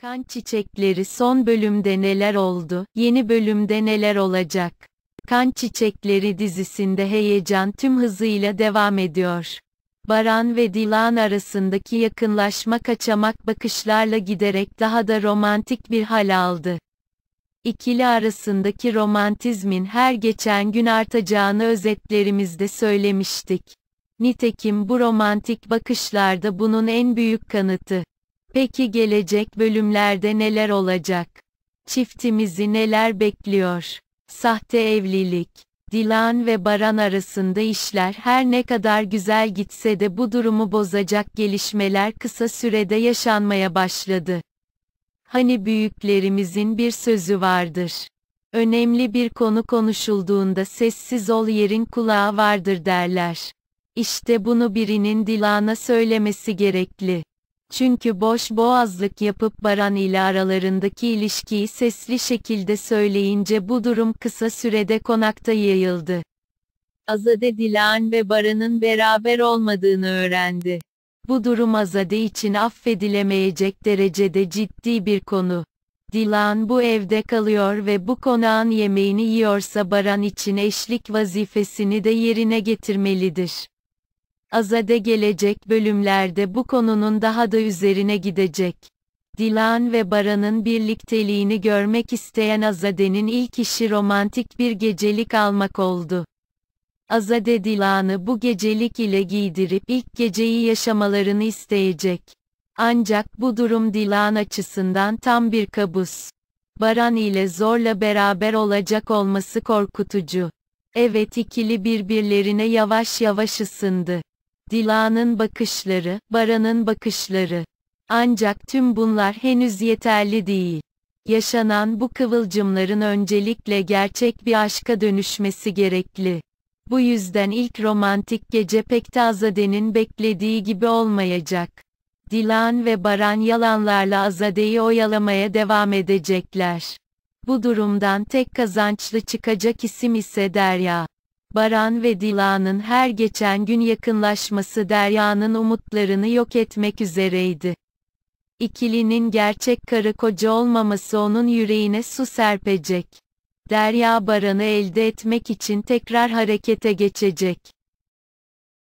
Kan çiçekleri son bölümde neler oldu? Yeni bölümde neler olacak? Kan Çiçekleri dizisinde heyecan tüm hızıyla devam ediyor. Baran ve Dilan arasındaki yakınlaşma kaçamak bakışlarla giderek daha da romantik bir hal aldı. İkili arasındaki romantizmin her geçen gün artacağını özetlerimizde söylemiştik. Nitekim bu romantik bakışlarda bunun en büyük kanıtı. Peki gelecek bölümlerde neler olacak? Çiftimizi neler bekliyor? Sahte evlilik. Dilan ve Baran arasında işler her ne kadar güzel gitse de bu durumu bozacak gelişmeler kısa sürede yaşanmaya başladı. Hani büyüklerimizin bir sözü vardır. Önemli bir konu konuşulduğunda sessiz ol yerin kulağı vardır derler. İşte bunu birinin Dilan'a söylemesi gerekli. Çünkü boş boğazlık yapıp Baran ile aralarındaki ilişkiyi sesli şekilde söyleyince bu durum kısa sürede konakta yayıldı. Azade Dilan ve Baran'ın beraber olmadığını öğrendi. Bu durum Azade için affedilemeyecek derecede ciddi bir konu. Dilan bu evde kalıyor ve bu konağın yemeğini yiyorsa Baran için eşlik vazifesini de yerine getirmelidir. Azade gelecek bölümlerde bu konunun daha da üzerine gidecek. Dilan ve Baran'ın birlikteliğini görmek isteyen Azade'nin ilk işi romantik bir gecelik almak oldu. Azade Dilan'ı bu gecelik ile giydirip ilk geceyi yaşamalarını isteyecek. Ancak bu durum Dilan açısından tam bir kabus. Baran ile zorla beraber olacak olması korkutucu. Evet ikili birbirlerine yavaş yavaş ısındı. Dila'nın bakışları, Baran'ın bakışları. Ancak tüm bunlar henüz yeterli değil. Yaşanan bu kıvılcımların öncelikle gerçek bir aşka dönüşmesi gerekli. Bu yüzden ilk romantik gece pek de Azade'nin beklediği gibi olmayacak. Dilan ve Baran yalanlarla Azade'yi oyalamaya devam edecekler. Bu durumdan tek kazançlı çıkacak isim ise Derya. Baran ve Dila'nın her geçen gün yakınlaşması Derya'nın umutlarını yok etmek üzereydi. İkilinin gerçek karı koca olmaması onun yüreğine su serpecek. Derya Baran'ı elde etmek için tekrar harekete geçecek.